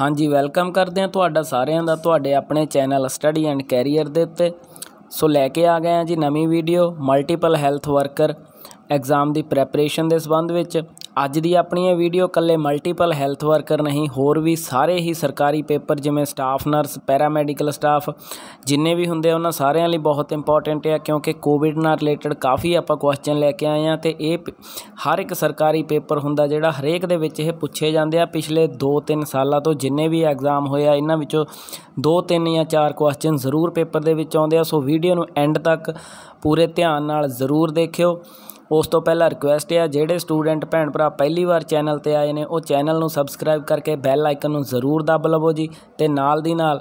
ਹਾਂਜੀ ਵੈਲਕਮ ਕਰਦੇ ਹਾਂ ਤੁਹਾਡਾ ਸਾਰਿਆਂ ਦਾ ਤੁਹਾਡੇ ਆਪਣੇ ਚੈਨਲ ਸਟੱਡੀ ਐਂਡ ਕੈਰੀਅਰ ਦੇ ਉੱਤੇ ਸੋ ਲੈ ਕੇ ਆ ਗਏ ਹਾਂ ਜੀ ਨਵੀਂ video multiple health worker exam ਦੀ ਪ੍ਰੈਪਰੇਸ਼ਨ ਦੇ ਸੰਬੰਧ ਵਿੱਚ ਅੱਜ ਦੀ ਆਪਣੀ ਇਹ ਵੀਡੀਓ ਕੱਲੇ ਮਲਟੀਪਲ ਹੈਲਥ ਵਰਕਰ ਨਹੀਂ ਹੋਰ ਵੀ ਸਾਰੇ ਹੀ ਸਰਕਾਰੀ ਪੇਪਰ ਜਿਵੇਂ ਸਟਾਫ ਨਰਸ ਪੈਰਾਮੈਡੀਕਲ ਸਟਾਫ ਜਿੰਨੇ ਵੀ ਹੁੰਦੇ ਉਹਨਾਂ ਸਾਰਿਆਂ ਲਈ ਬਹੁਤ ਇੰਪੋਰਟੈਂਟ ਹੈ ਕਿਉਂਕਿ ਕੋਵਿਡ ਨਾਲ ਰਿਲੇਟਡ ਕਾਫੀ ਆਪਾਂ ਕੁਐਸਚਨ ਲੈ ਕੇ ਆਏ ਆ ਤੇ ਇਹ ਹਰ ਇੱਕ ਸਰਕਾਰੀ ਪੇਪਰ ਹੁੰਦਾ ਜਿਹੜਾ ਹਰੇਕ ਦੇ ਵਿੱਚ ਇਹ ਪੁੱਛੇ ਜਾਂਦੇ ਆ ਪਿਛਲੇ 2-3 ਸਾਲਾਂ ਤੋਂ ਜਿੰਨੇ ਵੀ ਐਗਜ਼ਾਮ ਹੋਏ ਆ ਇਹਨਾਂ ਵਿੱਚੋਂ 2-3 ਜਾਂ 4 ਕੁਐਸਚਨ ਜ਼ਰੂਰ ਪੇਪਰ ਦੇ ਵਿੱਚ ਆਉਂਦੇ ਆ ਸੋ ਵੀਡੀਓ ਨੂੰ ਐਂਡ ਤੱਕ ਪੂਰੇ ਧਿਆਨ ਨਾਲ ਜ਼ਰੂਰ ਦੇਖਿਓ ਉਸ ਤੋਂ ਪਹਿਲਾਂ ਰਿਕੁਐਸਟ ਹੈ ਜਿਹੜੇ ਸਟੂਡੈਂਟ ਭੈਣ ਭਰਾ ਪਹਿਲੀ ਵਾਰ ਚੈਨਲ ਤੇ ਆਏ ਨੇ ਉਹ ਚੈਨਲ ਨੂੰ ਸਬਸਕ੍ਰਾਈਬ ਕਰਕੇ ਬੈਲ ਆਈਕਨ ਨੂੰ ਜ਼ਰੂਰ ਦਬ ਲਵੋ ਜੀ ਤੇ ਨਾਲ ਦੀ ਨਾਲ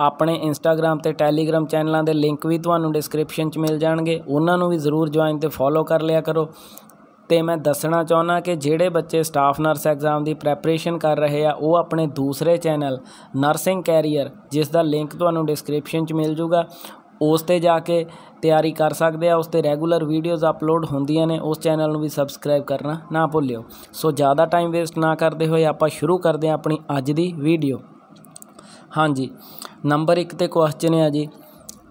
ਆਪਣੇ ਇੰਸਟਾਗ੍ਰam ਤੇ ਟੈਲੀਗ੍ਰam ਚੈਨਲਾਂ ਦੇ ਲਿੰਕ ਵੀ ਤੁਹਾਨੂੰ ਡਿਸਕ੍ਰਿਪਸ਼ਨ 'ਚ ਮਿਲ ਜਾਣਗੇ ਉਹਨਾਂ ਨੂੰ ਵੀ ਜ਼ਰੂਰ ਜੁਆਇਨ ਤੇ ਫੋਲੋ ਕਰ ਲਿਆ ਕਰੋ ਤੇ ਮੈਂ ਦੱਸਣਾ ਚਾਹੁੰਦਾ ਕਿ ਜਿਹੜੇ ਬੱਚੇ ਸਟਾਫ ਨਰਸ ਐਗਜ਼ਾਮ ਦੀ ਪ੍ਰੈਪਰੇਸ਼ਨ ਕਰ ਰਹੇ ਆ ਉਹ ਆਪਣੇ ਦੂਸਰੇ ਚੈਨਲ ਨਰਸਿੰਗ ਕੈਰੀਅਰ ਜਿਸ ਦਾ ਲਿੰਕ ਤੁਹਾਨੂੰ ਡਿਸਕ੍ਰਿਪਸ਼ਨ 'ਚ ਮਿਲ ਜਾਊਗਾ ਉਸ 'ਤੇ ਜਾ ਕੇ ਤਿਆਰੀ ਕਰ ਸਕਦੇ ਆ ਉਸ 'ਤੇ ਰੈਗੂਲਰ ਵੀਡੀਓਜ਼ ਅਪਲੋਡ ਹੁੰਦੀਆਂ ਨੇ ਉਸ ਚੈਨਲ ਨੂੰ ਵੀ ਸਬਸਕ੍ਰਾਈਬ ਕਰਨਾ ਨਾ ਭੁੱਲਿਓ ਸੋ ਜ਼ਿਆਦਾ ਟਾਈਮ ਵੇਸਟ ਨਾ ਕਰਦੇ ਹੋਏ ਆਪਾਂ ਸ਼ੁਰੂ ਕਰਦੇ ਆ ਆਪਣੀ ਅੱਜ ਦੀ ਵੀਡੀਓ ਹਾਂਜੀ ਨੰਬਰ 1 ਤੇ ਕੁਐਸਚਨ ਹੈ ਜੀ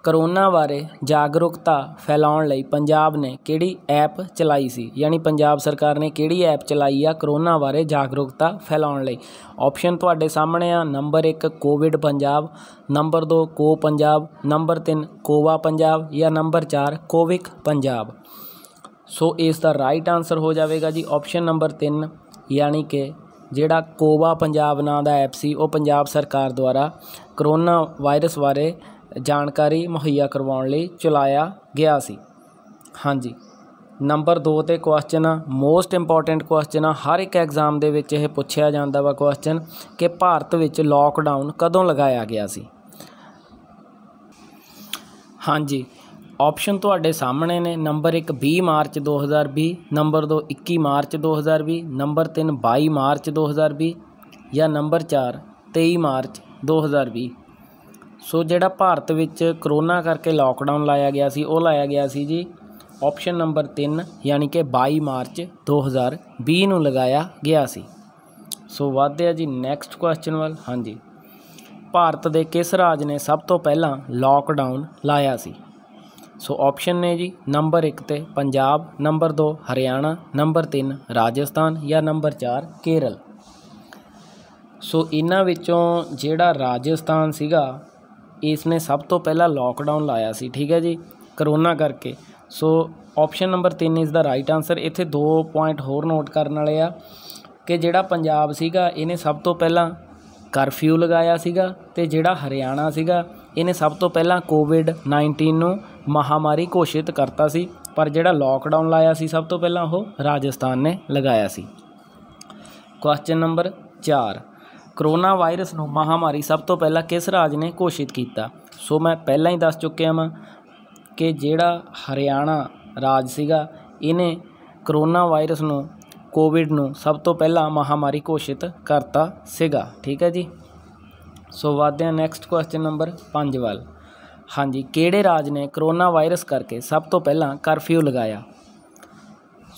ਕਰੋਨਾ ਬਾਰੇ ਜਾਗਰੂਕਤਾ ਫੈਲਾਉਣ ਲਈ ਪੰਜਾਬ ਨੇ ਕਿਹੜੀ ਐਪ ਚਲਾਈ ਸੀ ਯਾਨੀ ਪੰਜਾਬ ਸਰਕਾਰ ਨੇ ਕਿਹੜੀ ਐਪ ਚਲਾਈ ਆ ਕਰੋਨਾ ਬਾਰੇ ਜਾਗਰੂਕਤਾ ਫੈਲਾਉਣ ਲਈ ਆਪਸ਼ਨ ਤੁਹਾਡੇ ਸਾਹਮਣੇ ਆ ਨੰਬਰ 1 ਕੋਵਿਡ ਪੰਜਾਬ ਨੰਬਰ 2 ਕੋ ਪੰਜਾਬ ਨੰਬਰ 3 ਕੋਵਾ ਪੰਜਾਬ ਜਾਂ ਨੰਬਰ 4 ਕੋਵਿਕ ਪੰਜਾਬ ਸੋ ਇਸ ਦਾ ਰਾਈਟ ਆਨਸਰ ਹੋ ਜਾਵੇਗਾ ਜੀ ਆਪਸ਼ਨ ਨੰਬਰ 3 ਯਾਨੀ ਕਿ ਜਿਹੜਾ ਕੋਵਾ ਪੰਜਾਬ ਨਾਂ ਦਾ ਐਪ ਸੀ ਉਹ ਪੰਜਾਬ ਸਰਕਾਰ ਦੁਆਰਾ ਕਰੋਨਾ ਵਾਇਰਸ ਬਾਰੇ ਜਾਣਕਾਰੀ ਮੁਹੱਈਆ ਕਰਵਾਉਣ ਲਈ ਚਲਾਇਆ ਗਿਆ ਸੀ ਹਾਂਜੀ ਨੰਬਰ 2 ਤੇ ਕੁਐਸਚਨ ਮੋਸਟ ਇੰਪੋਰਟੈਂਟ ਕੁਐਸਚਨ ਹਰ ਇੱਕ ਐਗਜ਼ਾਮ ਦੇ ਵਿੱਚ ਇਹ ਪੁੱਛਿਆ ਜਾਂਦਾ ਵਾ ਕੁਐਸਚਨ ਕਿ ਭਾਰਤ ਵਿੱਚ ਲੋਕਡਾਊਨ ਕਦੋਂ ਲਗਾਇਆ ਗਿਆ ਸੀ ਹਾਂਜੀ ਆਪਸ਼ਨ ਤੁਹਾਡੇ ਸਾਹਮਣੇ ਨੇ number 1 20 March 2020 number 2 21 March 2020 number 3 22 March 2020 ਜਾਂ ਨੰਬਰ 4 23 ਮਾਰਚ 2020 ਸੋ ਜਿਹੜਾ ਭਾਰਤ ਵਿੱਚ ਕਰੋਨਾ ਕਰਕੇ ਲੋਕਡਾਊਨ ਲਾਇਆ ਗਿਆ ਸੀ ਉਹ ਲਾਇਆ ਗਿਆ ਸੀ ਜੀ ਆਪਸ਼ਨ ਨੰਬਰ 3 ਯਾਨੀ ਕਿ 22 ਮਾਰਚ 2020 ਨੂੰ ਲਗਾਇਆ ਗਿਆ ਸੀ ਸੋ ਵਾਧੇ ਆ ਜੀ ਨੈਕਸਟ ਕੁਐਸਚਨ ਵੱਲ ਹਾਂਜੀ ਭਾਰਤ ਦੇ ਕਿਸ ਰਾਜ ਨੇ ਸਭ ਤੋਂ ਪਹਿਲਾਂ ਲੋਕਡਾਊਨ ਲਾਇਆ ਸੀ ਸੋ ਆਪਸ਼ਨ ਨੇ ਜੀ ਨੰਬਰ 1 ਤੇ ਪੰਜਾਬ ਨੰਬਰ 2 ਹਰਿਆਣਾ ਨੰਬਰ 3 ਰਾਜਸਥਾਨ ਜਾਂ ਨੰਬਰ 4 ਕੇਰਲ ਸੋ ਇਹਨਾਂ ਵਿੱਚੋਂ ਜਿਹੜਾ ਰਾਜਸਥਾਨ ਸੀਗਾ ਇਸ ਨੇ ਸਭ ਤੋਂ ਪਹਿਲਾਂ ਲੋਕਡਾਊਨ ਲਾਇਆ ਸੀ ਠੀਕ ਹੈ ਜੀ ਕਰੋਨਾ ਕਰਕੇ so option number 3 is the right answer ਇੱਥੇ ਦੋ ਪੁਆਇੰਟ ਹੋਰ ਨੋਟ ਕਰਨ ਵਾਲੇ ਆ ਕਿ ਜਿਹੜਾ ਪੰਜਾਬ ਸੀਗਾ ਇਹਨੇ ਸਭ ਤੋਂ ਪਹਿਲਾਂ ਕਰਫਿਊ ਲਗਾਇਆ ਸੀਗਾ ਤੇ ਜਿਹੜਾ ਹਰਿਆਣਾ ਸੀਗਾ ਇਹਨੇ ਸਭ ਤੋਂ ਪਹਿਲਾਂ ਕੋਵਿਡ-19 ਨੂੰ ਮਹਾਮਾਰੀ ਘੋਸ਼ਿਤ ਕਰਤਾ ਸੀ ਪਰ ਜਿਹੜਾ ਲੋਕਡਾਊਨ ਲਾਇਆ ਸੀ ਸਭ ਤੋਂ ਪਹਿਲਾਂ ਉਹ ਰਾਜਸਥਾਨ ਨੇ ਲਗਾਇਆ ਸੀ ਕੁਐਸਚਨ ਨੰਬਰ 4 ਕਰੋਨਾ ਵਾਇਰਸ ਨੂੰ ਮਹਾਮਾਰੀ ਸਭ ਤੋਂ ਪਹਿਲਾਂ ਕਿਸ ਰਾਜ ਨੇ ਘੋਸ਼ਿਤ ਕੀਤਾ ਸੋ ਮੈਂ ਪਹਿਲਾਂ ਹੀ ਦੱਸ ਚੁੱਕਿਆ ਹਾਂ ਕਿ ਜਿਹੜਾ ਹਰਿਆਣਾ ਰਾਜ ਸੀਗਾ ਇਹਨੇ ਕਰੋਨਾ ਵਾਇਰਸ ਨੂੰ ਕੋਵਿਡ ਨੂੰ ਸਭ ਤੋਂ ਪਹਿਲਾਂ ਮਹਾਮਾਰੀ ਘੋਸ਼ਿਤ ਕਰਤਾ ਸੀਗਾ ਠੀਕ ਹੈ ਜੀ ਸੋ ਵਾਦਦੇ ਨੈਕਸਟ ਕੁਐਸਚਨ ਨੰਬਰ 5 ਵੱਲ ਹਾਂਜੀ ਕਿਹੜੇ ਰਾਜ ਨੇ ਕਰੋਨਾ ਵਾਇਰਸ ਕਰਕੇ ਸਭ ਤੋਂ ਪਹਿਲਾਂ ਕਰਫਿਊ ਲਗਾਇਆ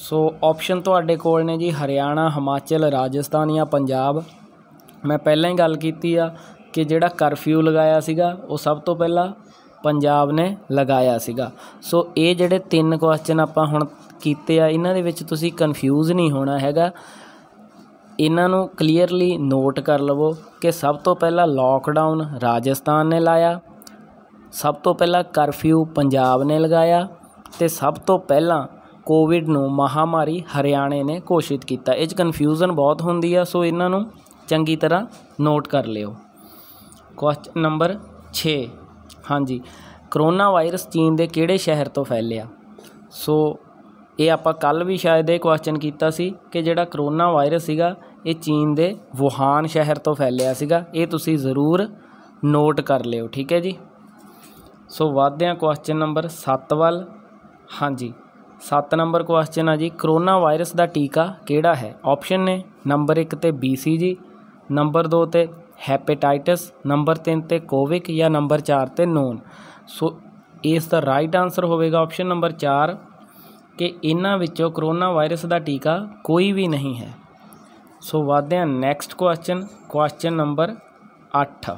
ਸੋ ਆਪਸ਼ਨ ਤੁਹਾਡੇ ਕੋਲ ਨੇ ਜੀ ਹਰਿਆਣਾ ਹਿਮਾਚਲ ਰਾਜਸਥਾਨ ਜਾਂ ਪੰਜਾਬ ਮੈਂ ਪਹਿਲਾਂ ਹੀ ਗੱਲ ਕੀਤੀ ਆ ਕਿ ਜਿਹੜਾ ਕਰਫਿਊ ਲਗਾਇਆ ਸੀਗਾ ਉਹ ਸਭ ਤੋਂ ਪਹਿਲਾਂ ਪੰਜਾਬ ਨੇ ਲਗਾਇਆ ਸੀਗਾ ਸੋ ਇਹ ਜਿਹੜੇ ਤਿੰਨ ਕੁਐਸਚਨ ਆਪਾਂ ਹੁਣ ਕੀਤੇ ਆ ਇਹਨਾਂ ਦੇ ਵਿੱਚ ਤੁਸੀਂ ਕਨਫਿਊਜ਼ ਨਹੀਂ ਹੋਣਾ ਹੈਗਾ ਇਹਨਾਂ ਨੂੰ ਕਲੀਅਰਲੀ ਨੋਟ ਕਰ ਲਵੋ ਕਿ ਸਭ ਤੋਂ ਪਹਿਲਾਂ ਲੋਕਡਾਊਨ ਰਾਜਸਥਾਨ ਨੇ ਲਾਇਆ ਸਭ ਤੋਂ ਪਹਿਲਾਂ ਕਰਫਿਊ ਪੰਜਾਬ ਨੇ ਲਗਾਇਆ ਤੇ ਸਭ ਤੋਂ ਪਹਿਲਾਂ ਕੋਵਿਡ ਨੂੰ ਮਹਾਮਾਰੀ ਹਰਿਆਣੇ ਨੇ ਘੋਸ਼ਿਤ ਕੀਤਾ ਇਹ 'ਚ ਕਨਫਿਊਜ਼ਨ ਬਹੁਤ ਹੁੰਦੀ ਆ ਸੋ ਇਹਨਾਂ ਨੂੰ ਚੰਗੀ ਤਰ੍ਹਾਂ ਨੋਟ ਕਰ ਲਿਓ ਕੁਐਸਚਨ ਨੰਬਰ 6 ਹਾਂਜੀ ਕਰੋਨਾ ਵਾਇਰਸ ਚੀਨ ਦੇ ਕਿਹੜੇ ਸ਼ਹਿਰ ਤੋਂ ਫੈਲਿਆ ਸੋ ਇਹ ਆਪਾਂ ਕੱਲ ਵੀ ਸ਼ਾਇਦ ਇਹ ਕੁਐਸਚਨ ਕੀਤਾ ਸੀ ਕਿ ਜਿਹੜਾ ਕਰੋਨਾ ਵਾਇਰਸ ਸੀਗਾ ਇਹ ਚੀਨ ਦੇ ਵੁਹਾਨ ਸ਼ਹਿਰ ਤੋਂ ਫੈਲਿਆ ਸੀਗਾ ਇਹ ਤੁਸੀਂ ਜ਼ਰੂਰ ਨੋਟ ਕਰ ਲਿਓ ਠੀਕ ਹੈ ਜੀ ਸੋ ਆ ਕੁਐਸਚਨ ਨੰਬਰ 7 ਵੱਲ ਹਾਂਜੀ 7 ਨੰਬਰ ਕੁਐਸਚਨ ਆ ਜੀ ਕਰੋਨਾ ਵਾਇਰਸ ਦਾ ਟੀਕਾ ਕਿਹੜਾ ਹੈ ਆਪਸ਼ਨ ਨੇ ਨੰਬਰ 1 ਤੇ BCG ਨੰਬਰ 2 ਤੇ ਹੈਪੇਟਾਈਟਸ ਨੰਬਰ 3 ਤੇ ਕੋਵਿਕ ਜਾਂ ਨੰਬਰ 4 ਤੇ ਨੋਨ ਸੋ ਇਸ ਦਾ ਰਾਈਟ ਆਨਸਰ ਹੋਵੇਗਾ ਆਪਸ਼ਨ ਨੰਬਰ 4 ਕਿ ਇਹਨਾਂ ਵਿੱਚੋਂ ਕਰੋਨਾ ਵਾਇਰਸ ਦਾ ਟੀਕਾ ਕੋਈ ਵੀ ਨਹੀਂ ਹੈ ਸੋ ਵਧਦੇ ਹਾਂ next question question number 8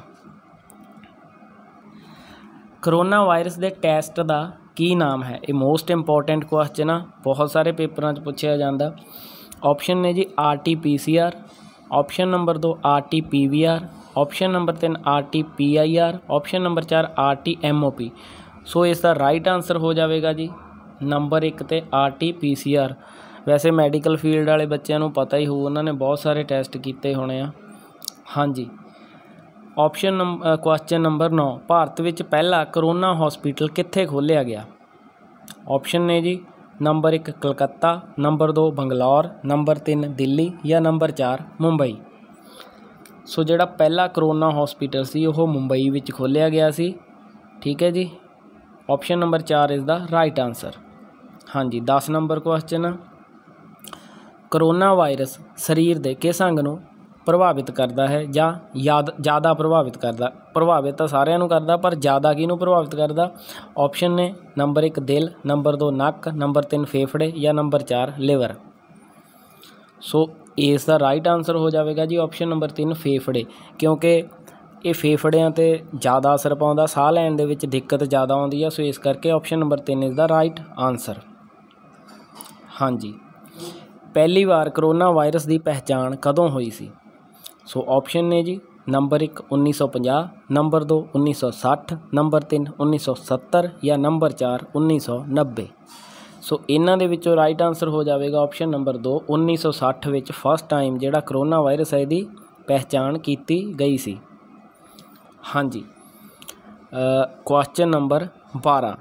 corona virus ਦੇ ਟੈਸਟ ਦਾ ਕੀ ਨਾਮ ਹੈ ਇਹ ਮੋਸਟ ਇੰਪੋਰਟੈਂਟ ਕੁਐਸਚਨ ਆ ਬਹੁਤ ਸਾਰੇ ਪੇਪਰਾਂ 'ਚ ਪੁੱਛਿਆ ਜਾਂਦਾ ਆਪਸ਼ਨ ਨੇ ਜੀ R T P C R option number 2 R T P V R option number 3 R T P I R option number 4 R T M O P so ਇਸ ਦਾ ਰਾਈਟ ਆਨਸਰ ਹੋ ਜਾਵੇਗਾ ਜੀ ਨੰਬਰ 1 ਤੇ R T P C R ਵੈਸੇ medical field ਵਾਲੇ ਬੱਚਿਆਂ ਨੂੰ ਪਤਾ ਹੀ ਹੋਊ ਉਹਨਾਂ ਨੇ ਬਹੁਤ ਸਾਰੇ ਟੈਸਟ ਕੀਤੇ ਹੋਣੇ ਆ ਹਾਂਜੀ ਆਪਸ਼ਨ ਨੰਬਰ ਕੁਐਸਚਨ ਨੰਬਰ 9 ਭਾਰਤ ਵਿੱਚ ਪਹਿਲਾ ਕਰੋਨਾ ਹਸਪੀਟਲ ਕਿੱਥੇ ਖੋਲ੍ਹਿਆ ਗਿਆ ਆਪਸ਼ਨ ਨੇ ਜੀ number 1 Calcutta number 2 Bangalore number 3 Delhi ਜਾਂ ਨੰਬਰ 4 ਮੁੰਬਈ ਸੋ ਜਿਹੜਾ ਪਹਿਲਾ ਕਰੋਨਾ ਹਸਪੀਟਲ ਸੀ ਉਹ ਮੁੰਬਈ ਵਿੱਚ ਖੋਲਿਆ ਗਿਆ ਸੀ ਠੀਕ ਹੈ ਜੀ ਆਪਸ਼ਨ ਨੰਬਰ 4 ਇਸ ਦਾ ਰਾਈਟ ਆਨਸਰ ਹਾਂਜੀ 10 ਨੰਬਰ ਕੁਐਸਚਨ ਕਰੋਨਾ ਵਾਇਰਸ ਸਰੀਰ ਦੇ ਕਿਸ ਅੰਗ ਨੂੰ ਪ੍ਰਭਾਵਿਤ ਕਰਦਾ ਹੈ ਜਾਂ ਜ਼ਿਆਦਾ ਪ੍ਰਭਾਵਿਤ ਕਰਦਾ ਪ੍ਰਭਾਵਿਤ ਤਾਂ ਸਾਰਿਆਂ ਨੂੰ ਕਰਦਾ ਪਰ ਜ਼ਿਆਦਾ ਕਿਹਨੂੰ ਪ੍ਰਭਾਵਿਤ ਕਰਦਾ ਆਪਸ਼ਨ ਨੇ ਨੰਬਰ 1 ਦਿਲ ਨੰਬਰ 2 ਨੱਕ ਨੰਬਰ 3 ਫੇਫੜੇ ਜਾਂ ਨੰਬਰ 4 ਲਿਵਰ ਸੋ ਇਸ ਦਾ ਰਾਈਟ ਆਨਸਰ ਹੋ ਜਾਵੇਗਾ ਜੀ ਆਪਸ਼ਨ ਨੰਬਰ 3 ਫੇਫੜੇ ਕਿਉਂਕਿ ਇਹ ਫੇਫੜਿਆਂ ਤੇ ਜ਼ਿਆਦਾ ਅਸਰ ਪਾਉਂਦਾ ਸਾਹ ਲੈਣ ਦੇ ਵਿੱਚ ਦਿੱਕਤ ਜ਼ਿਆਦਾ ਆਉਂਦੀ ਹੈ ਸੋ ਇਸ ਕਰਕੇ ਆਪਸ਼ਨ ਨੰਬਰ 3 ਇਸ ਦਾ ਰਾਈਟ ਆਨਸਰ ਹਾਂਜੀ ਪਹਿਲੀ ਵਾਰ ਕਰੋਨਾ ਵਾਇਰਸ ਦੀ ਪਹਿਚਾਣ ਕਦੋਂ ਹੋਈ ਸੀ ਸੋ ਆਪਸ਼ਨ ਨੇ ਜੀ ਨੰਬਰ 1 1950 ਨੰਬਰ 2 1960 ਨੰਬਰ 3 1970 ਜਾਂ ਨੰਬਰ 4 1990 ਸੋ ਇਹਨਾਂ ਦੇ ਵਿੱਚੋਂ ਰਾਈਟ ਆਨਸਰ ਹੋ ਜਾਵੇਗਾ ਆਪਸ਼ਨ ਨੰਬਰ 2 1960 ਵਿੱਚ ਫਸਟ ਟਾਈਮ ਜਿਹੜਾ ਕਰੋਨਾ ਵਾਇਰਸ ਹੈ ਦੀ ਪਹਿਚਾਣ ਕੀਤੀ ਗਈ ਸੀ ਹਾਂਜੀ ਕੁਐਸਚਨ ਨੰਬਰ 12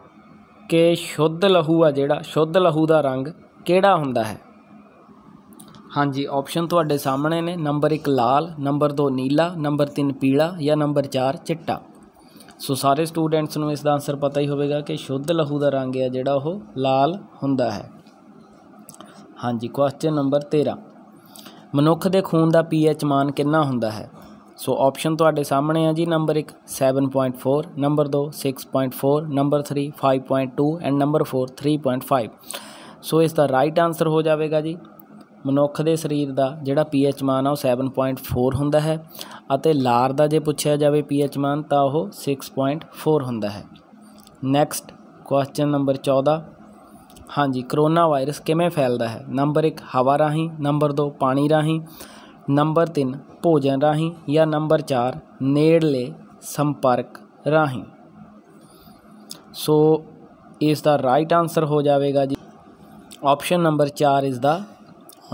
ਕਿ ਸ਼ੁੱਧ ਲਹੂ ਆ ਜਿਹੜਾ ਸ਼ੁੱਧ ਲਹੂ ਦਾ ਰੰਗ ਕਿਹੜਾ ਹੁੰਦਾ ਹੈ ਹਾਂਜੀ ਆਪਸ਼ਨ ਤੁਹਾਡੇ ਸਾਹਮਣੇ ਨੇ ਨੰਬਰ 1 ਲਾਲ ਨੰਬਰ 2 ਨੀਲਾ ਨੰਬਰ 3 ਪੀਲਾ ਜਾਂ ਨੰਬਰ 4 ਚਿੱਟਾ ਸੋ ਸਾਰੇ ਸਟੂਡੈਂਟਸ ਨੂੰ ਇਸ ਦਾ ਆਨਸਰ ਪਤਾ ਹੀ ਹੋਵੇਗਾ ਕਿ ਸ਼ੁੱਧ ਲਹੂ ਦਾ ਰੰਗ ਹੈ ਜਿਹੜਾ ਉਹ ਲਾਲ ਹੁੰਦਾ ਹੈ ਹਾਂਜੀ ਕੁਐਸਚਨ ਨੰਬਰ 13 ਮਨੁੱਖ ਦੇ ਖੂਨ ਦਾ ਪੀਐਚ ਮਾਨ ਕਿੰਨਾ ਹੁੰਦਾ ਹੈ ਸੋ ਆਪਸ਼ਨ ਤੁਹਾਡੇ ਸਾਹਮਣੇ ਆ ਜੀ number 1 7.4 number 2 6.4 number 3 5.2 and number 4 3.5 so ਇਸ ਦਾ ਰਾਈਟ ਆਨਸਰ ਹੋ ਜਾਵੇਗਾ ਜੀ ਮਨੁੱਖ ਦੇ ਸਰੀਰ ਦਾ ਜਿਹੜਾ ਪੀਐਚ ਮਾਨ ਆ ਉਹ 7.4 ਹੁੰਦਾ ਹੈ ਅਤੇ ਲਾਰ ਦਾ ਜੇ ਪੁੱਛਿਆ ਜਾਵੇ ਪੀਐਚ ਮਾਨ ਤਾਂ ਉਹ 6.4 ਹੁੰਦਾ ਹੈ ਨੈਕਸਟ ਕੁਐਸਚਨ ਨੰਬਰ 14 ਹਾਂਜੀ ਕਰੋਨਾ ਵਾਇਰਸ ਕਿਵੇਂ ਫੈਲਦਾ ਹੈ ਨੰਬਰ 1 ਹਵਾ ਰਾਹੀਂ ਨੰਬਰ 2 ਪਾਣੀ ਰਾਹੀਂ ਨੰਬਰ 3 ਭੋਜਨ ਰਾਹੀਂ ਜਾਂ ਨੰਬਰ 4 ਨੇੜਲੇ ਸੰਪਰਕ ਰਾਹੀਂ ਸੋ ਇਸ ਦਾ ਰਾਈਟ ਆਨਸਰ ਹੋ ਜਾਵੇਗਾ ਜੀ ਆਪਸ਼ਨ ਨੰਬਰ 4 ਇਸ ਦਾ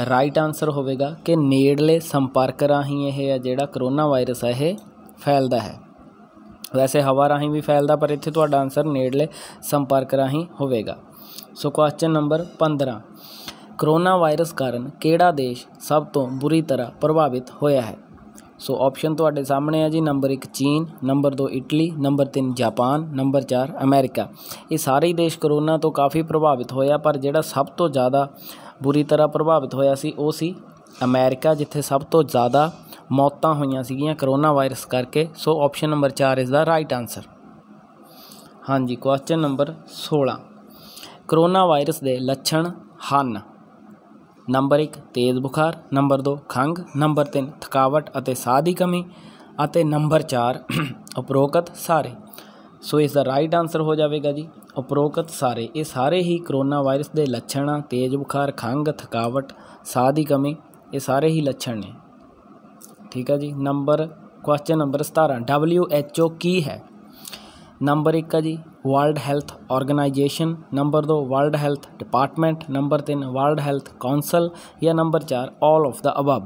ਰਾਈਟ ਆਨਸਰ ਹੋਵੇਗਾ ਕਿ ਨੇੜਲੇ ਸੰਪਰਕ ਰਾਹੀਂ ਇਹ ਹੈ ਜਿਹੜਾ ਕਰੋਨਾ ਵਾਇਰਸ ਹੈ ਇਹ ਫੈਲਦਾ ਹੈ ਵੈਸੇ ਹਵਾ ਰਾਹੀਂ ਵੀ ਫੈਲਦਾ ਪਰ ਇੱਥੇ ਤੁਹਾਡਾ ਆਨਸਰ ਨੇੜਲੇ ਸੰਪਰਕ ਰਾਹੀਂ ਹੋਵੇਗਾ so question number 15 corona virus ਕਾਰਨ ਕਿਹੜਾ ਦੇਸ਼ ਸਭ ਤੋਂ ਬੁਰੀ ਤਰ੍ਹਾਂ ਪ੍ਰਭਾਵਿਤ ਹੋਇਆ ਹੈ ਸੋ ਆਪਸ਼ਨ ਤੁਹਾਡੇ ਸਾਹਮਣੇ ਆ ਜੀ ਨੰਬਰ 1 ਚੀਨ number 2 Italy number 3 Japan number 4 ਅਮਰੀਕਾ ਇਹ ਸਾਰੇ ਦੇਸ਼ ਕਰੋਨਾ ਤੋਂ ਕਾਫੀ ਪ੍ਰਭਾਵਿਤ ਹੋਇਆ ਪਰ ਜਿਹੜਾ ਸਭ ਤੋਂ ਜ਼ਿਆਦਾ ਬੁਰੀ ਤਰ੍ਹਾਂ ਪ੍ਰਭਾਵਿਤ ਹੋਇਆ ਸੀ ਉਹ ਸੀ ਅਮਰੀਕਾ ਜਿੱਥੇ ਸਭ ਤੋਂ ਜ਼ਿਆਦਾ ਮੌਤਾਂ ਹੋਈਆਂ ਸੀਗੀਆਂ ਕਰੋਨਾ ਵਾਇਰਸ ਕਰਕੇ so option number 4 is the right answer ਹਾਂਜੀ ਕੁਐਸਚਨ ਨੰਬਰ 16 ਕਰੋਨਾ ਵਾਇਰਸ ਦੇ ਲੱਛਣ ਹਨ ਨੰਬਰ 1 ਤੇਜ਼ ਬੁਖਾਰ ਨੰਬਰ 2 ਖੰਗ ਨੰਬਰ 3 ਥਕਾਵਟ ਅਤੇ ਸਾਹ ਦੀ ਕਮੀ ਅਤੇ ਨੰਬਰ 4 ਉਪਰੋਕਤ ਸਾਰੇ ਸੋ ਇਸ ਦਾ ਰਾਈਟ ਆਨਸਰ ਹੋ ਜਾਵੇਗਾ ਜੀ ਉਪਰੋਕਤ ਸਾਰੇ ਇਹ ਸਾਰੇ ਹੀ ਕਰੋਨਾ ਵਾਇਰਸ ਦੇ ਲੱਛਣ ਆ ਤੇਜ਼ ਬੁਖਾਰ ਖੰਘ ਥਕਾਵਟ ਸਾਹ ਦੀ ਕਮੀ ਇਹ ਸਾਰੇ ਹੀ ਲੱਛਣ ਨੇ ਠੀਕ ਆ ਜੀ number question number 17 W H O ਕੀ ਹੈ ਨੰਬਰ 1 ਆ ਜੀ world health organisation number 2 world health department number 3 world health council ਜਾਂ number 4 all of the above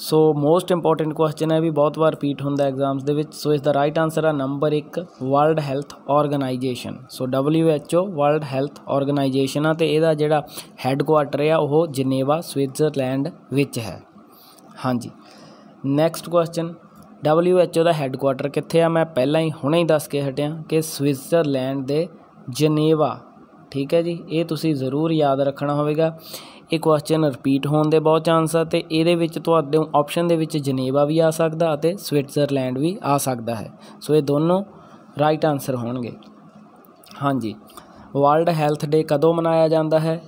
so most important question ਹੈ ਵੀ ਬਹੁਤ ਵਾਰ ਰਿਪੀਟ ਹੁੰਦਾ ਐਗਜ਼ਾਮਸ ਦੇ ਵਿੱਚ ਸੋ ਇਸ ਦਾ ਰਾਈਟ ਆਨਸਰ ਆ number 1 world health organisation so WHO world health organisation ਆ ਤੇ ਇਹਦਾ ਜਿਹੜਾ ਹੈੱਡਕੁਆਟਰ ਆ ਉਹ ਜਨੇਵਾ ਸਵਿਟਜ਼ਰਲੈਂਡ ਵਿੱਚ ਹੈ ਹਾਂਜੀ ਨੈਕਸਟ ਕੁਐਸਚਨ WHO ਦਾ ਹੈੱਡਕੁਆਟਰ ਕਿੱਥੇ ਆ ਮੈਂ ਪਹਿਲਾਂ ਹੀ ਹੁਣੇ ਹੀ ਦੱਸ ਕੇ ਹਟਿਆ ਕਿ ਸਵਿਟਜ਼ਰਲੈਂਡ ਦੇ ਜਨੇਵਾ ਠੀਕ ਹੈ ਜੀ ਇਹ ਤੁਸੀਂ ਜ਼ਰੂਰ ਯਾਦ ਰੱਖਣਾ ਹੋਵੇਗਾ ਇਹ ਕੁਐਸਚਨ ਰਿਪੀਟ ਹੋਣ ਦੇ ਬਹੁਤ ਚਾਂਸ ਆ ਤੇ ਇਹਦੇ ਵਿੱਚ ਤੁਹਾਡੇ ਆਪਸ਼ਨ ਦੇ ਵਿੱਚ ਜਨੇਵਾ ਵੀ ਆ ਸਕਦਾ ਅਤੇ ਸਵਿਟਜ਼ਰਲੈਂਡ ਵੀ ਆ ਸਕਦਾ ਹੈ ਸੋ ਇਹ ਦੋਨੋਂ ਰਾਈਟ ਆਨਸਰ ਹੋਣਗੇ ਹਾਂਜੀ ਵਰਲਡ ਹੈਲਥ ਡੇ ਕਦੋਂ ਮਨਾਇਆ ਜਾਂਦਾ ਹੈ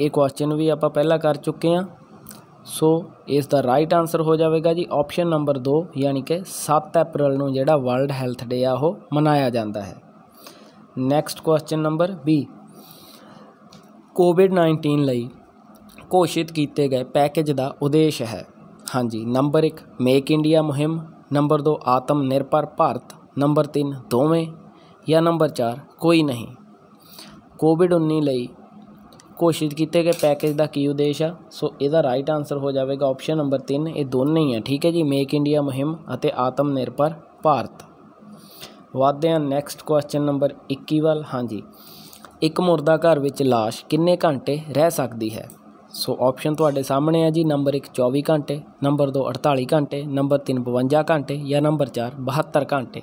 ਇਹ ਕੁਐਸਚਨ ਵੀ ਆਪਾਂ ਪਹਿਲਾਂ ਕਰ ਚੁੱਕੇ ਹਾਂ ਸੋ ਇਸ ਦਾ ਰਾਈਟ ਆਨਸਰ ਹੋ ਜਾਵੇਗਾ ਜੀ ਆਪਸ਼ਨ ਨੰਬਰ 2 ਯਾਨੀ ਕਿ 7 ਅਪ੍ਰੈਲ ਨੂੰ ਜਿਹੜਾ ਵਰਲਡ ਹੈਲਥ ਡੇ ਆ ਉਹ ਮਨਾਇਆ ਜਾਂਦਾ ਹੈ ਨੈਕਸਟ ਕੁਐਸਚਨ ਨੰਬਰ B ਕੋਵਿਡ-19 ਲਈ ਘੋਸ਼ਿਤ ਕੀਤੇ ਗਏ ਪੈਕੇਜ ਦਾ ਉਦੇਸ਼ ਹੈ ਹਾਂਜੀ ਨੰਬਰ 1 ਮੇਕ ਇੰਡੀਆ ਮੁਹਿੰਮ ਨੰਬਰ 2 ਆਤਮ ਨਿਰਭਰ ਭਾਰਤ ਨੰਬਰ 3 ਦੋਵੇਂ ਜਾਂ ਨੰਬਰ 4 ਕੋਈ ਨਹੀਂ ਕੋਵਿਡ-19 ਲਈ ਕੋਸ਼ਿਸ਼ ਕੀਤੇ ਗਏ ਪੈਕੇਜ ਦਾ ਕੀ ਉਦੇਸ਼ ਆ ਸੋ ਇਹਦਾ ਰਾਈਟ ਆਨਸਰ ਹੋ ਜਾਵੇਗਾ ਆਪਸ਼ਨ ਨੰਬਰ 3 ਇਹ ਦੋਨੇ ਹੀ ਆ ਠੀਕ ਹੈ ਜੀ ਮੇਕ ਇੰਡੀਆ ਮੁਹਿੰਮ ਅਤੇ ਆਤਮ ਨਿਰਭਰ ਭਾਰਤ ਵਾਧੇ ਆ ਨੈਕਸਟ ਕੁਐਸਚਨ ਨੰਬਰ 21 ਵੱਲ ਹਾਂਜੀ ਇੱਕ ਮੁਰਦਾ ਘਰ ਵਿੱਚ লাশ ਕਿੰਨੇ ਘੰਟੇ ਰਹਿ ਸਕਦੀ ਹੈ ਸੋ ਆਪਸ਼ਨ ਤੁਹਾਡੇ ਸਾਹਮਣੇ ਆ ਜੀ ਨੰਬਰ 1 24 ਘੰਟੇ ਨੰਬਰ 2 48 ਘੰਟੇ ਨੰਬਰ 3 52 ਘੰਟੇ ਜਾਂ ਨੰਬਰ 4 72 ਘੰਟੇ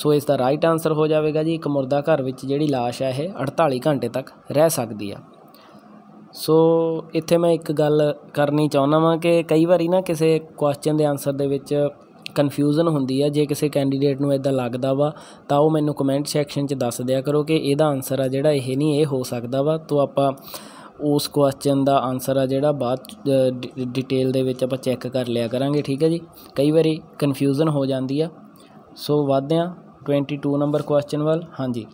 ਸੋ ਇਸ ਦਾ ਰਾਈਟ ਆਨਸਰ ਹੋ ਜਾਵੇਗਾ ਜੀ ਇੱਕ ਮਰਦਾ ਘਰ ਵਿੱਚ ਜਿਹੜੀ লাশ ਹੈ ਇਹ 48 ਘੰਟੇ ਤੱਕ ਰਹਿ ਸਕਦੀ ਆ ਸੋ ਇੱਥੇ ਮੈਂ ਇੱਕ ਗੱਲ ਕਰਨੀ ਚਾਹੁੰਦਾ ਵਾਂ ਕਿ ਕਈ ਵਾਰੀ ਨਾ ਕਿਸੇ ਕੁਐਸਚਨ ਦੇ ਆਨਸਰ ਦੇ ਵਿੱਚ ਕਨਫਿਊਜ਼ਨ ਹੁੰਦੀ ਆ ਜੇ ਕਿਸੇ ਕੈਂਡੀਡੇਟ ਨੂੰ ਇਦਾਂ ਲੱਗਦਾ ਵਾ ਤਾਂ ਉਹ ਮੈਨੂੰ ਕਮੈਂਟ ਸੈਕਸ਼ਨ 'ਚ ਦੱਸ ਦਿਆ ਕਰੋ ਕਿ ਇਹਦਾ ਆਨਸਰ ਆ ਜਿਹੜਾ ਇਹ ਨਹੀਂ ਇਹ ਹੋ ਸਕਦਾ ਵਾ ਤੋਂ ਆਪਾਂ ਉਸ ਕੁਐਸਚਨ ਦਾ ਆਨਸਰ ਆ ਜਿਹੜਾ ਬਾਅਦ ਡਿਟੇਲ ਦੇ ਵਿੱਚ ਆਪਾਂ ਚੈੱਕ ਕਰ ਲਿਆ ਕਰਾਂਗੇ ਠੀਕ ਹੈ ਜੀ ਕਈ ਵਾਰੀ ਕਨਫਿਊਜ਼ਨ ਹੋ ਜਾਂਦੀ ਆ ਸੋ ਵਧਦੇ ਆ 22 ਨੰਬਰ ਕੁਐਸਚਨ ਵੱਲ ਹਾਂਜੀ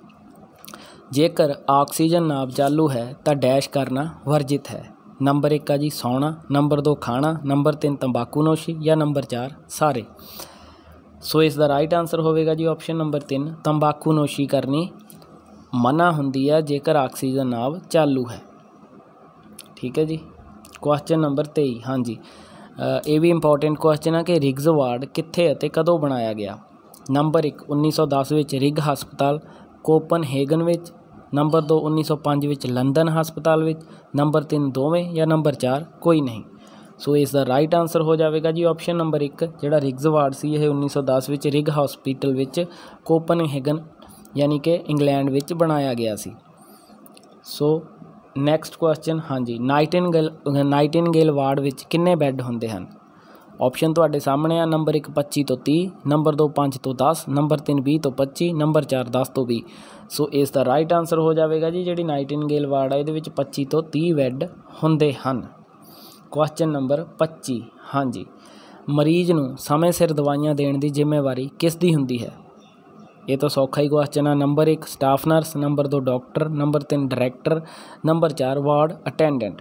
ਜੇਕਰ ਆਕਸੀਜਨ ਨਾਬ ਚਾਲੂ ਹੈ ਤਾਂ ਡੈਸ਼ ਕਰਨਾ ਵਰਜਿਤ ਹੈ ਨੰਬਰ 1 ਆ ਜੀ ਸੌਣਾ ਨੰਬਰ 2 ਖਾਣਾ ਨੰਬਰ 3 ਤੰਬਾਕੂ ਨੋਸ਼ੀ ਜਾਂ ਨੰਬਰ 4 ਸਾਰੇ ਸੋ ਇਸ ਦਾ ਰਾਈਟ ਆਨਸਰ ਹੋਵੇਗਾ ਜੀ ਆਪਸ਼ਨ ਨੰਬਰ 3 ਤੰਬਾਕੂ ਨੋਸ਼ੀ ਕਰਨੀ ਮਨਾ ਹੁੰਦੀ ਹੈ ਜੇਕਰ ਆਕਸੀਜਨ ਨਾਬ ਚਾਲੂ ਹੈ ਠੀਕ ਹੈ ਜੀ ਕੁਐਸਚਨ ਨੰਬਰ 23 ਹਾਂਜੀ ਇਹ ਵੀ ਇੰਪੋਰਟੈਂਟ ਕੁਐਸਚਨ ਆ ਕਿ ਰਿਗਜ਼ ਵਾਰਡ ਕਿੱਥੇ ਅਤੇ ਕਦੋਂ ਬਣਾਇਆ ਗਿਆ ਨੰਬਰ 1 1910 ਵਿੱਚ ਰਿਗ ਹਸਪਤਾਲ ਕੋਪਨਹੇਗਨ ਵਿੱਚ ਨੰਬਰ 2 1905 ਵਿੱਚ ਲੰਡਨ ਹਸਪਤਾਲ ਵਿੱਚ ਨੰਬਰ 3 ਦੋਵੇਂ ਜਾਂ ਨੰਬਰ 4 ਕੋਈ ਨਹੀਂ ਸੋ ਇਸ ਦਾ ਰਾਈਟ ਆਨਸਰ ਹੋ ਜਾਵੇਗਾ ਜੀ ਆਪਸ਼ਨ ਨੰਬਰ 1 ਜਿਹੜਾ ਰਿਗਜ਼ ਵਾਰਡ ਸੀ ਇਹ 1910 ਵਿੱਚ ਰਿਗ ਹਸਪੀਟਲ ਵਿੱਚ ਕੋਪਨਹੇਗਨ ਯਾਨੀ ਕਿ ਇੰਗਲੈਂਡ ਵਿੱਚ ਬਣਾਇਆ ਗਿਆ ਸੀ ਸੋ ਨੈਕਸਟ ਕੁਐਸਚਨ ਹਾਂਜੀ ਨਾਈਟਿੰਗੇਲ ਨਾਈਟਿੰਗੇਲ ਵਾਰਡ ਵਿੱਚ ਕਿੰਨੇ ਬੈੱਡ ਹੁੰਦੇ ਹਨ ਆਪਸ਼ਨ ਤੁਹਾਡੇ ਸਾਹਮਣੇ ਆ ਨੰਬਰ 1 25 ਤੋਂ 30 ਨੰਬਰ 2 5 ਤੋਂ 10 ਨੰਬਰ 3 20 ਤੋਂ 25 ਨੰਬਰ 4 10 ਤੋਂ 20 ਸੋ ਇਸ ਦਾ ਰਾਈਟ ਆਨਸਰ ਹੋ ਜਾਵੇਗਾ ਜੀ ਜਿਹੜੀ ਨਾਈਟਿੰਗੇਲ ਵਾਰਡ ਆ ਇਹਦੇ ਵਿੱਚ 25 ਤੋਂ 30 ਬੈੱਡ ਹੁੰਦੇ ਹਨ ਕੁਐਸਚਨ ਨੰਬਰ 25 ਹਾਂਜੀ ਮਰੀਜ਼ ਨੂੰ ਸਮੇਂ ਸਿਰ ਦਵਾਈਆਂ ਦੇਣ ਦੀ ਜ਼ਿੰਮੇਵਾਰੀ ਕਿਸ ਦੀ ਹੁੰਦੀ ਹੈ ਇਹ ਤਾਂ ਸੌਖਾ ਹੀ ਕੁਐਸਚਨ ਆ number 1 staff nurse number 2 doctor number 3 director number 4 ward attendant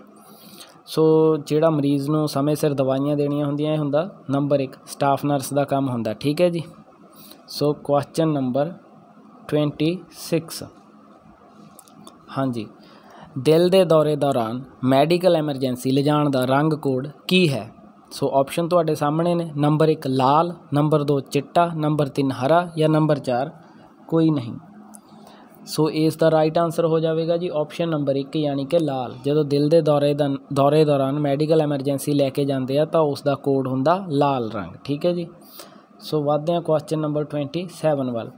so ਜਿਹੜਾ ਮਰੀਜ਼ ਨੂੰ ਸਮੇਂ ਸਿਰ ਦਵਾਈਆਂ ਦੇਣੀਆਂ ਹੁੰਦੀਆਂ ਇਹ ਹੁੰਦਾ ਨੰਬਰ 1 ਸਟਾਫ ਨਰਸ ਦਾ ਕੰਮ ਹੁੰਦਾ ਠੀਕ ਹੈ ਜੀ ਸੋ ਕੁਐਸਚਨ ਨੰਬਰ 26 ਹਾਂਜੀ ਦਿਲ ਦੇ ਦੌਰੇ ਦੌਰਾਨ ਮੈਡੀਕਲ ਐਮਰਜੈਂਸੀ ਲਿਜਾਣ ਦਾ ਰੰਗ ਕੋਡ ਕੀ ਹੈ ਸੋ ਆਪਸ਼ਨ ਤੁਹਾਡੇ ਸਾਹਮਣੇ ਨੇ ਨੰਬਰ 1 ਲਾਲ ਨੰਬਰ 2 ਚਿੱਟਾ ਨੰਬਰ 3 ਹਰਾ ਜਾਂ ਨੰਬਰ 4 ਕੋਈ ਨਹੀਂ ਸੋ ਇਸ ਦਾ ਰਾਈਟ ਆਨਸਰ ਹੋ ਜਾਵੇਗਾ ਜੀ ਆਪਸ਼ਨ ਨੰਬਰ 1 ਯਾਨੀ ਕਿ ਲਾਲ ਜਦੋਂ ਦਿਲ ਦੇ ਦੌਰੇ ਦਾ ਦੌਰੇ ਦੌਰਾਨ ਮੈਡੀਕਲ ਐਮਰਜੈਂਸੀ ਲੈ ਕੇ ਜਾਂਦੇ ਆ ਤਾਂ ਉਸ ਦਾ ਕੋਡ ਹੁੰਦਾ ਲਾਲ ਰੰਗ ਠੀਕ ਹੈ ਜੀ ਸੋ ਵਧਦੇ ਆ ਕੁਐਸਚਨ ਨੰਬਰ 27 ਵੱਲ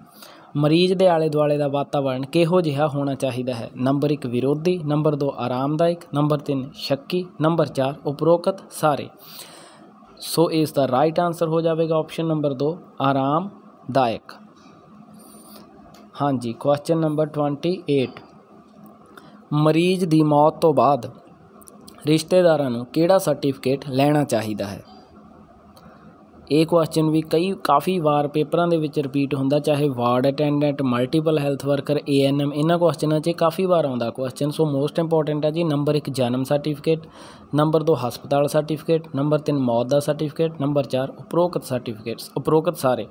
ਮਰੀਜ਼ ਦੇ ਆਲੇ ਦੁਆਲੇ ਦਾ ਵਾਤਾਵਰਣ ਕਿਹੋ ਜਿਹਾ ਹੋਣਾ ਚਾਹੀਦਾ ਹੈ ਨੰਬਰ 1 ਵਿਰੋਧੀ ਨੰਬਰ 2 ਆਰਾਮਦਾਇਕ ਨੰਬਰ 3 ਸ਼ੱਕੀ ਨੰਬਰ 4 ਉਪਰੋਕਤ ਸਾਰੇ ਸੋ ਇਸ ਦਾ ਰਾਈਟ ਆਨਸਰ ਹੋ ਜਾਵੇਗਾ ਆਪਸ਼ਨ ਨੰਬਰ 2 ਆਰਾਮਦਾਇਕ ਹਾਂਜੀ ਕੁਐਸਚਨ ਨੰਬਰ 28 ਮਰੀਜ਼ ਦੀ ਮੌਤ ਤੋਂ ਬਾਅਦ ਰਿਸ਼ਤੇਦਾਰਾਂ ਨੂੰ ਕਿਹੜਾ ਸਰਟੀਫਿਕੇਟ ਲੈਣਾ ਚਾਹੀਦਾ ਹੈ ਇਹ ਕੁਐਸਚਨ ਵੀ ਕਈ ਕਾਫੀ ਵਾਰ ਪੇਪਰਾਂ ਦੇ ਵਿੱਚ ਰਿਪੀਟ ਹੁੰਦਾ ਚਾਹੇ ward attendant multiple health worker ANM ਇਹਨਾਂ ਕੁਐਸਚਨਾਂ 'ਚ ਕਾਫੀ ਵਾਰ ਆਉਂਦਾ ਕੁਐਸਚਨ ਸੋ ਮੋਸਟ ਇੰਪੋਰਟੈਂਟ ਹੈ ਜੀ ਨੰਬਰ 1 ਜਨਮ ਸਰਟੀਫਿਕੇਟ ਨੰਬਰ 2 ਹਸਪਤਾਲ ਸਰਟੀਫਿਕੇਟ ਨੰਬਰ 3 ਮੌਤ ਦਾ ਸਰਟੀਫਿਕੇਟ ਨੰਬਰ 4 ਉਪਰੋਕਤ ਸਰਟੀਫਿਕੇਟਸ ਉਪਰੋਕਤ ਸਾਰੇ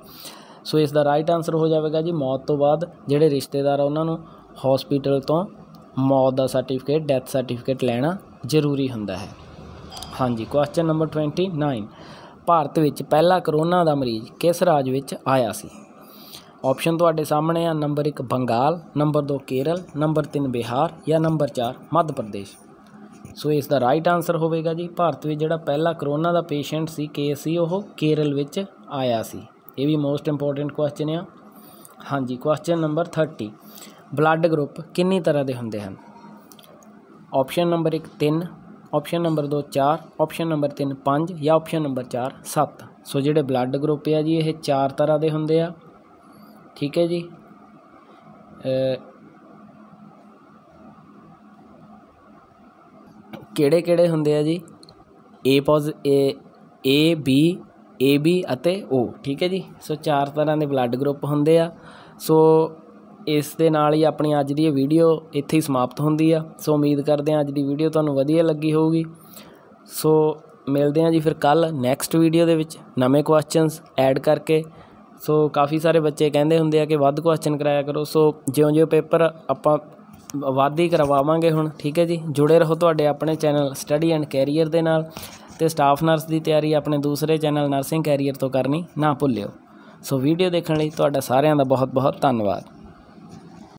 ਸੋ ਇਸ ਦਾ ਰਾਈਟ ਆਨਸਰ ਹੋ ਜਾਵੇਗਾ ਜੀ ਮੌਤ ਤੋਂ ਬਾਅਦ ਜਿਹੜੇ ਰਿਸ਼ਤੇਦਾਰ ਆ ਉਹਨਾਂ ਨੂੰ ਹਸਪੀਟਲ ਤੋਂ ਮੌਤ ਦਾ ਸਰਟੀਫਿਕੇਟ ਡੈਥ ਸਰਟੀਫਿਕੇਟ ਲੈਣਾ ਜ਼ਰੂਰੀ ਹੁੰਦਾ ਹੈ ਹਾਂਜੀ ਕੁਐਸਚਨ ਨੰਬਰ 29 ਭਾਰਤ ਵਿੱਚ ਪਹਿਲਾ ਕਰੋਨਾ ਦਾ ਮਰੀਜ਼ ਕਿਸ ਰਾਜ ਵਿੱਚ ਆਇਆ ਸੀ ਆਪਸ਼ਨ ਤੁਹਾਡੇ ਸਾਹਮਣੇ ਆ number 1 Bengal number 2 Kerala number 3 Bihar ਜਾਂ ਨੰਬਰ 4 ਮੱਧ ਪ੍ਰਦੇਸ਼ ਸੋ ਇਸ ਦਾ ਰਾਈਟ ਆਨਸਰ ਹੋਵੇਗਾ ਜੀ ਭਾਰਤ ਵਿੱਚ ਜਿਹੜਾ ਪਹਿਲਾ ਕਰੋਨਾ ਦਾ ਪੇਸ਼ੈਂਟ ਸੀ ਕੇਸ ਸੀ ਉਹ ਕੇਰਲ ਵਿੱਚ ਆਇਆ ਸੀ ਇਹ ਵੀ ਮੋਸਟ ਇੰਪੋਰਟੈਂਟ ਕੁਐਸਚਨ ਆ ਹਾਂਜੀ ਕੁਐਸਚਨ ਨੰਬਰ 30 ਬਲੱਡ ਗਰੁੱਪ ਕਿੰਨੀ ਤਰ੍ਹਾਂ ਦੇ ਹੁੰਦੇ ਹਨ option number 1 3 option number 2 4 option number 3 5 ਜਾਂ ਆਪਸ਼ਨ ਨੰਬਰ 4 7 ਸੋ ਜਿਹੜੇ ਬਲੱਡ ਗਰੁੱਪ ਆ ਜੀ ਇਹ ਚਾਰ ਤਰ੍ਹਾਂ ਦੇ ਹੁੰਦੇ ਆ ਠੀਕ ਹੈ ਜੀ ਕਿਹੜੇ ਕਿਹੜੇ ਹੁੰਦੇ ਆ ਜੀ ਏ ਪੋਜ਼ ਏ ਏ ਬੀ ਅਤੇ ਓ ਠੀਕ ਹੈ ਜੀ ਸੋ ਚਾਰ ਤਰ੍ਹਾਂ ਦੇ ਬਲੱਡ ਗਰੁੱਪ ਹੁੰਦੇ ਆ ਸੋ ਇਸ ਦੇ ਨਾਲ ਹੀ ਆਪਣੀ ਅੱਜ ਦੀ ਇਹ ਵੀਡੀਓ ਇੱਥੇ ਹੀ ਸਮਾਪਤ ਹੁੰਦੀ ਆ ਸੋ ਉਮੀਦ ਕਰਦੇ ਹਾਂ ਅੱਜ ਦੀ ਵੀਡੀਓ ਤੁਹਾਨੂੰ ਵਧੀਆ ਲੱਗੀ ਹੋਊਗੀ ਸੋ ਮਿਲਦੇ ਹਾਂ ਜੀ ਫਿਰ ਕੱਲ ਨੈਕਸਟ ਵੀਡੀਓ ਦੇ ਵਿੱਚ ਨਵੇਂ ਕੁਐਸਚਨਸ ਐਡ ਕਰਕੇ ਸੋ ਕਾਫੀ ਸਾਰੇ ਬੱਚੇ ਕਹਿੰਦੇ ਹੁੰਦੇ ਆ ਕਿ ਵੱਧ ਕੁਐਸਚਨ ਕਰਾਇਆ ਕਰੋ ਸੋ ਜਿਉਂ-ਜਿਉਂ ਪੇਪਰ ਆਪਾਂ ਵੱਧ ਹੀ ਕਰਵਾਵਾਂਗੇ ਹੁਣ ਠੀਕ ਹੈ ਜੀ ਜੁੜੇ ਰਹੋ ਤੁਹਾਡੇ ਆਪਣੇ ਚੈਨਲ ਸਟੱਡੀ ਐਂਡ ਕੈਰੀਅਰ ਦੇ ਨਾਲ ਤੇ ਸਟਾਫ ਨਰਸ ਦੀ ਤਿਆਰੀ ਆਪਣੇ ਦੂਸਰੇ ਚੈਨਲ ਨਰਸਿੰਗ ਕੈਰੀਅਰ ਤੋਂ ਕਰਨੀ ਨਾ ਭੁੱਲਿਓ ਸੋ ਵੀਡੀਓ ਦੇਖਣ ਲਈ ਤੁਹਾਡਾ ਸਾਰਿਆਂ ਦਾ ਬਹੁਤ-ਬਹੁਤ ਧੰਨਵਾਦ